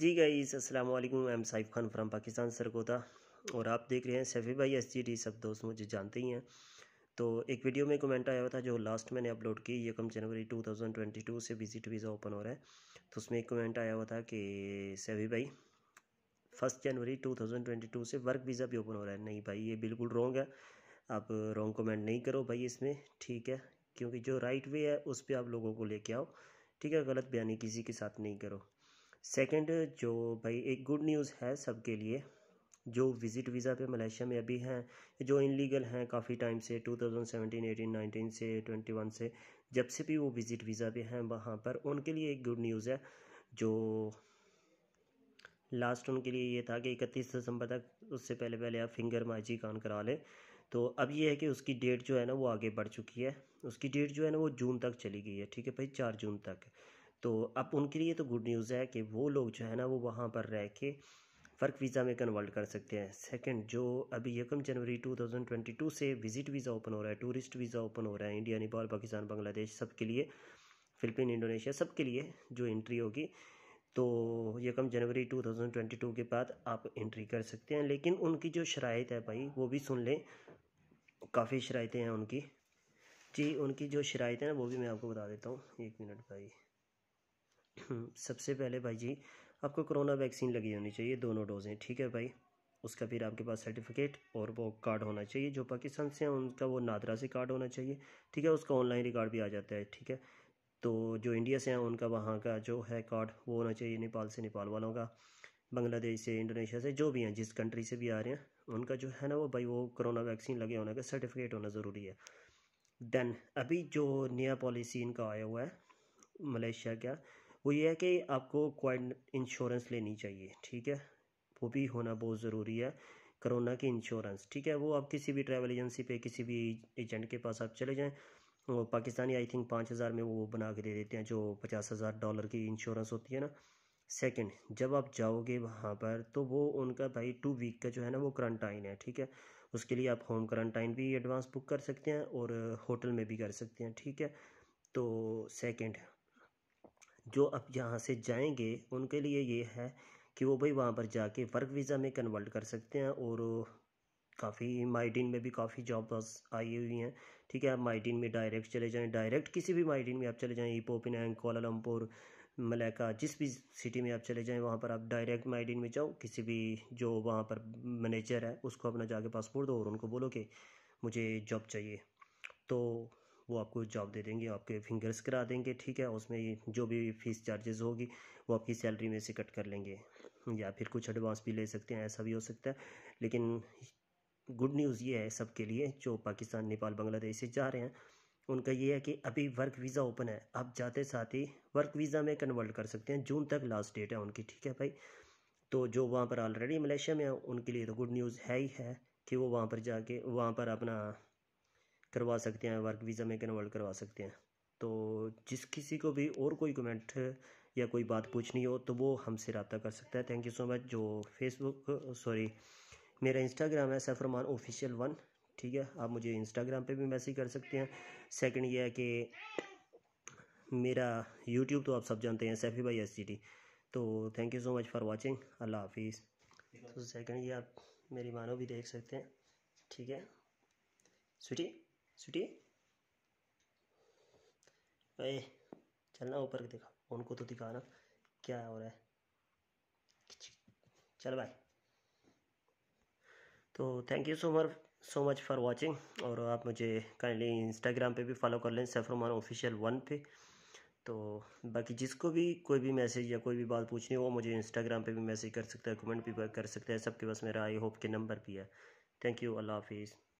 जी गई असलम I am Saif Khan from Pakistan Sargodha और आप देख रहे हैं सैफ़ी भाई एस जी सब दोस्त मुझे जानते ही हैं तो एक वीडियो में कमेंट आया हुआ था जो लास्ट मैंने अपलोड की ये कम जनवरी 2022 से विजिट वीज़ा ओपन हो रहा है तो उसमें एक कमेंट आया हुआ था कि सैफ़ी भाई फर्स्ट जनवरी 2022 से वर्क वीज़ा भी ओपन हो रहा है नहीं भाई ये बिल्कुल रॉन्ग है आप रॉन्ग कमेंट नहीं करो भाई इसमें ठीक है क्योंकि जो राइट वे है उस पर आप लोगों को लेके आओ ठीक है गलत बयानी किसी के साथ नहीं करो सेकंड जो भाई एक गुड न्यूज़ है सबके लिए जो विज़िट वीज़ा पे मलेशिया में अभी हैं जो इनलीगल हैं काफ़ी टाइम से 2017, 18, 19 से 21 से जब से भी वो विज़िट वीज़ा पे हैं वहाँ पर उनके लिए एक गुड न्यूज़ है जो लास्ट उनके लिए ये था कि इकतीस दिसंबर तक उससे पहले पहले आप फिंगर माइजी कान करा लें तो अब ये है कि उसकी डेट जो है ना वो आगे बढ़ चुकी है उसकी डेट जो है ना वो जून तक चली गई है ठीक है भाई चार जून तक तो अब उनके लिए तो गुड न्यूज़ है कि वो लोग जो है ना वो वहाँ पर रह के फ़र्क वीज़ा में कन्वर्ट कर सकते हैं सेकंड जो अभी यकम जनवरी 2022 से विज़िट वीज़ा ओपन हो रहा है टूरिस्ट वीज़ा ओपन हो रहा है इंडिया नेपाल पाकिस्तान बांग्लादेश सब के लिए फ़िलिपिन इंडोनेशिया सब के लिए जो एंट्री होगी तो यकम जनवरी 2022 के बाद आप एंट्री कर सकते हैं लेकिन उनकी जो शराय है भाई वो भी सुन लें काफ़ी शरायतें हैं उनकी जी उनकी जो शराइत है ना वो भी मैं आपको बता देता हूँ एक मिनट भाई सबसे पहले भाई जी आपको कोरोना वैक्सीन लगी होनी चाहिए दोनों डोजें ठीक है भाई उसका फिर आपके पास सर्टिफिकेट और वो कार्ड होना चाहिए जो पाकिस्तान से हैं उनका वो नादरा से कार्ड होना चाहिए ठीक है उसका ऑनलाइन रिकॉर्ड भी आ जाता है ठीक है तो जो इंडिया से हैं उनका वहाँ का जो है कार्ड वो होना चाहिए नेपाल से नेपाल वालों का बांग्लादेश से इंडोनेशिया से जो भी हैं जिस कंट्री से भी आ रहे हैं उनका जो है ना वो भाई वो कोरोना वैक्सीन लगे होने का सर्टिफिकेट होना ज़रूरी है देन अभी जो नया पॉलिसी इनका आया हुआ है मलेशिया का वो ये है कि आपको क्वाड इंश्योरेंस लेनी चाहिए ठीक है वो भी होना बहुत ज़रूरी है करोना की इंश्योरेंस ठीक है वो आप किसी भी ट्रैवल एजेंसी पे किसी भी एजेंट के पास आप चले जाएं वो पाकिस्तानी आई थिंक पाँच हज़ार में वो बना के दे देते हैं जो पचास हज़ार डॉलर की इंश्योरेंस होती है ना सेकंड जब आप जाओगे वहाँ पर तो वो उनका भाई टू वीक का जो है ना वो क्वारंटाइन है ठीक है उसके लिए आप होम क्वारंटाइन भी एडवांस बुक कर सकते हैं और होटल में भी कर सकते हैं ठीक है तो सेकेंड जो अब यहाँ से जाएंगे उनके लिए ये है कि वो भाई वहाँ पर जाके वर्क वीज़ा में कन्वर्ट कर सकते हैं और काफ़ी माइडिन में भी काफ़ी जॉब आई हुई हैं ठीक है आप माइडिन में डायरेक्ट चले जाएँ डायरेक्ट किसी भी माइडिन में आप चले जाएं ईपोपिनैंग कोलामपुर मलेका जिस भी सिटी में आप चले जाएँ वहाँ पर आप डायरेक्ट माइडिन में जाओ किसी भी जो वहाँ पर मैनेजर है उसको अपना जाके पासपोर्ट दो और उनको बोलो कि मुझे जॉब चाहिए तो वो आपको जॉब दे देंगे आपके फिंगर्स करा देंगे ठीक है उसमें जो भी फीस चार्जेस होगी वो आपकी सैलरी में से कट कर लेंगे या फिर कुछ एडवांस भी ले सकते हैं ऐसा भी हो सकता है लेकिन गुड न्यूज़ ये है सबके लिए जो पाकिस्तान नेपाल बांग्लादेश से जा रहे हैं उनका ये है कि अभी वर्क वीज़ा ओपन है आप जाते साथ ही वर्क वीज़ा में कन्वर्ट कर सकते हैं जून तक लास्ट डेट है उनकी ठीक है भाई तो जो वहाँ पर ऑलरेडी मलेशिया में है उनके लिए तो गुड न्यूज़ है ही है कि वो वहाँ पर जाके वहाँ पर अपना करवा सकते हैं वर्क वीज़ा में कन्वर्ट करवा सकते हैं तो जिस किसी को भी और कोई कमेंट या कोई बात पूछनी हो तो वो हमसे रबता कर सकता है थैंक यू सो मच जो फेसबुक सॉरी मेरा इंस्टाग्राम है सैफरमान ऑफिशियल वन ठीक है आप मुझे इंस्टाग्राम पे भी मैसेज कर सकते हैं सेकंड ये है कि मेरा यूट्यूब तो आप सब जानते हैं सैफी भाई एस तो thank you so much for watching अल्लाह हाफिज़ तो सेकंड ये आप मेरी मानो भी देख सकते हैं ठीक है स्वीटी छुटी अरे चलना ऊपर के देखा उनको तो दिखाना क्या हो रहा है चल भाई तो thank you so much so much for watching और आप मुझे काइंडली इंस्टाग्राम पे भी फॉलो कर लें सैफरमान ऑफिशियल वन पे तो बाकी जिसको भी कोई भी मैसेज या कोई भी बात पूछनी हो मुझे इंस्टाग्राम पे भी मैसेज कर सकता है कमेंट भी कर सकते हैं सबके पास मेरा आई होप के नंबर भी है थैंक यू अल्लाह हाफिज़